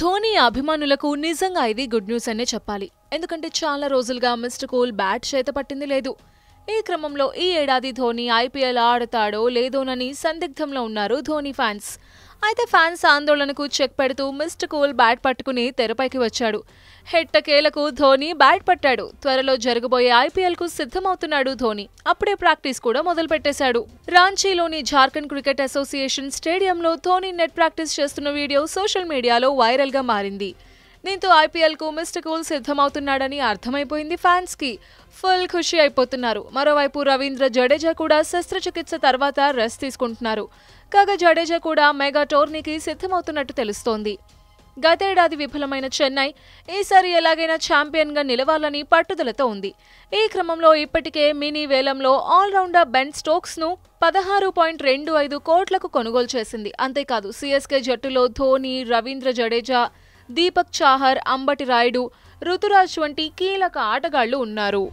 ధోని అభిమానులకు నిజంగా ఇది గుడ్ న్యూస్ అనే చెప్పాలి ఎందుకంటే చాలా రోజులుగా మిస్టర్ కోల్ బ్యాట్ చేత పట్టింది లేదు ఈ క్రమంలో ఈ ఏడాది ధోని ఐపీఎల్ ఆడతాడో లేదోనని సందిగ్ధంలో ఉన్నారు ధోని ఫ్యాన్స్ అయితే ఫ్యాన్స్ ఆందోళనకు చెక్ పెడుతూ మిస్డ్ కూల్ బ్యాట్ పట్టుకుని తెరపైకి వచ్చాడు హెట్టకేలకు ధోని బ్యాట్ పట్టాడు త్వరలో జరగబోయే ఐపీఎల్కు సిద్ధమవుతున్నాడు ధోని అప్పుడే ప్రాక్టీస్ కూడా మొదలుపెట్టేశాడు రాంచీలోని జార్ఖండ్ క్రికెట్ అసోసియేషన్ స్టేడియంలో ధోని నెట్ ప్రాక్టీస్ చేస్తున్న వీడియో సోషల్ మీడియాలో వైరల్గా మారింది దీంతో ఐపీఎల్ కు మిస్టర్ కూల్ సిద్ధమవుతున్నాడని అర్థమైపోయింది ఫ్యాన్స్కి ఫుల్ ఖుషి అయిపోతున్నారు మరోవైపు రవీంద్ర జడేజా కూడా శస్త్రచికిత్స తర్వాత రెస్ట్ తీసుకుంటున్నారు కాగా జడేజా కూడా మెగా టోర్నీకి సిద్ధమవుతున్నట్టు తెలుస్తోంది గతేడాది విఫలమైన చెన్నై ఈసారి ఎలాగైనా ఛాంపియన్గా నిలవాలని పట్టుదలతో ఉంది ఈ క్రమంలో ఇప్పటికే మినీ వేలంలో ఆల్రౌండర్ బెన్ స్టోక్స్ను పదహారు పాయింట్ రెండు ఐదు కోట్లకు కొనుగోలు చేసింది అంతేకాదు సిఎస్కే జట్టులో ధోని రవీంద్ర జడేజా దీపక్ చాహర్ అంబటి రాయుడు రుతురాజ్ వంటి కీలక ఆటగాళ్లు ఉన్నారు